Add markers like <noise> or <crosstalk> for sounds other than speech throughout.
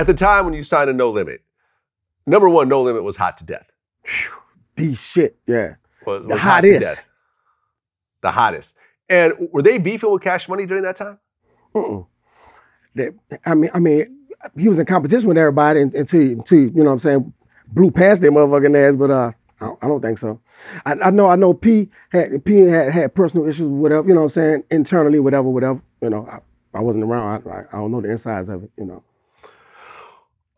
At the time when you signed a no limit, number one, no limit was hot to death. The shit, yeah. Was, was the hottest. Hot the hottest. And were they beefing with Cash Money during that time? Mm-mm. I mean, I mean, he was in competition with everybody until, until you know what I'm saying, blew past their motherfucking ass, but uh, I don't think so. I, I, know I know P had P had, had personal issues, whatever, you know what I'm saying, internally, whatever, whatever. You know, I, I wasn't around. I, I, don't know the insides of it, you know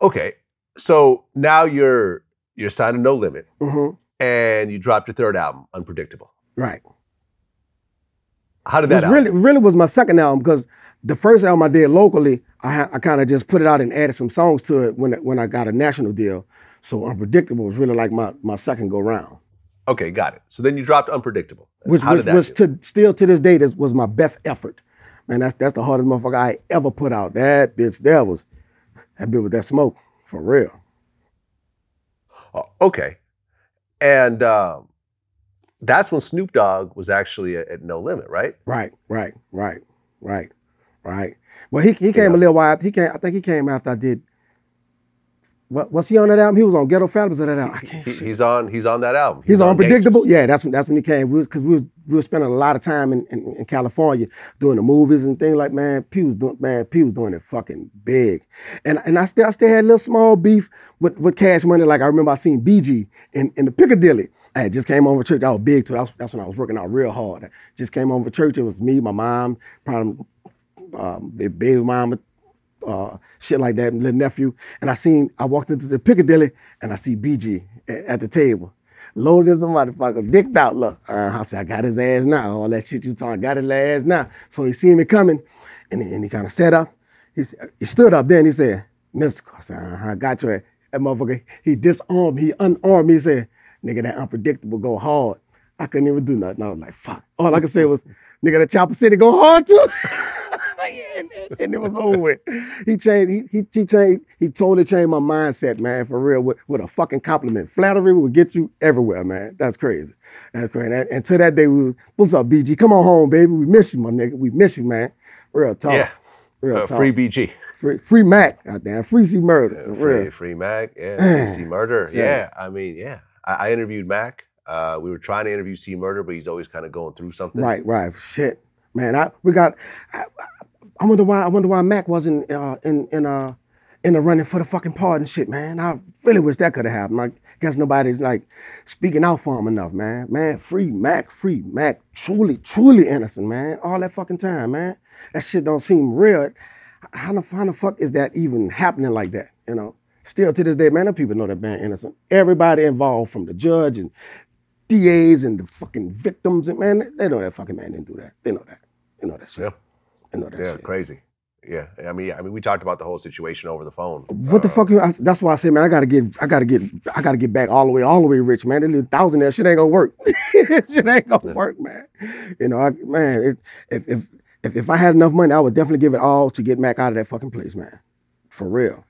okay, so now you're you're signed to No Limit, mm-hmm. and you dropped your third album, Unpredictable. Right. How did that? Really, really was my second album because the first album I did locally, I, I kind of just put it out and added some songs to it when when I got a national deal. So Unpredictable was really like my my second go round. Okay, got it. So then you dropped Unpredictable. Which was which, which to, still to this day this was my best effort. Man, that's that's the hardest motherfucker I ever put out. That bitch, that was that be with that smoke for real. Uh, okay, and um, that's when Snoop Dogg was actually at, at, No Limit, right? Right, right, right, right, right. Well, he he came yeah. a little while. After, he came. I think he came after I did. What, was he on that album? He was on Ghetto Fabulous on that album. He, he's on. He's on that album. He's, he's on, Yeah, that's when that's when he came. We because we was we were spending a lot of time in, in, in, California doing the movies and things like man, P was doing man, P was doing it fucking big. And and I still I still had a little small beef with, with cash money. Like I remember I seen BG in, in the Piccadilly. I just came over church. I was big too. That's, that's when I was working out real hard. I just came over church. It was me, my mom, probably um, baby mama, uh, shit like that, little nephew. And I seen I walked into the Piccadilly and I see BG at, at the table loaded as a motherfucker, dicked out. Look, uh, I said, I got his ass now. All that shit you talking, got his ass now. So he seen me coming, and, he, he kind of sat up. He, he, stood up then. He said, Mystical. I said, uh-huh, I got you. That motherfucker, he disarmed, he unarmed me. He said, nigga, that unpredictable go hard. I couldn't even do nothing. I was like, fuck. All I could say was, nigga, that Chopper City go hard too. <laughs> and, and, it was over with. He changed, he, he, he changed, he totally changed my mindset, man, for real, with, with a fucking compliment. Flattery will get you everywhere, man. That's crazy. That's crazy. And, and to that day, we was, what's up, BG? Come on home, baby. We miss you, my nigga. We miss you, man. Real talk. Yeah. Real uh, talk. Free BG. Free, free Mac, goddamn. Free C Murder. Yeah, free, free Mac, yeah. <sighs> free C Murder. Yeah. yeah. I mean, yeah. I, I interviewed Mac. Uh, we were trying to interview C Murder, but he's always kind of going through something. Right, right. Shit, man. I we got. I wonder why I wonder why Mac wasn't uh, in in uh in the running for the fucking pardon shit, man. I really wish that could have happened. I guess nobody's like speaking out for him enough, man. Man, free Mac, free Mac, truly, truly innocent, man. All that fucking time, man. That shit don't seem real. How the, how the fuck is that even happening like that? You know, still to this day, man, them people know that man innocent. Everybody involved, from the judge and DAs and the fucking victims, and man, they know that fucking man didn't do that. They know that. They know that shit. Yeah that yeah, shit. crazy. Yeah, I mean, I mean, we talked about the whole situation over the phone. What uh, the fuck? Uh, you, I, that's why I said, man, I gotta get, I gotta get, I gotta get back all the way, all the way rich, man. That thousand, that shit ain't gonna work. <laughs> shit ain't gonna yeah. work, man. You know, I, man, if, if if if I had enough money, I would definitely give it all to get Mac out of that fucking place, man. For real.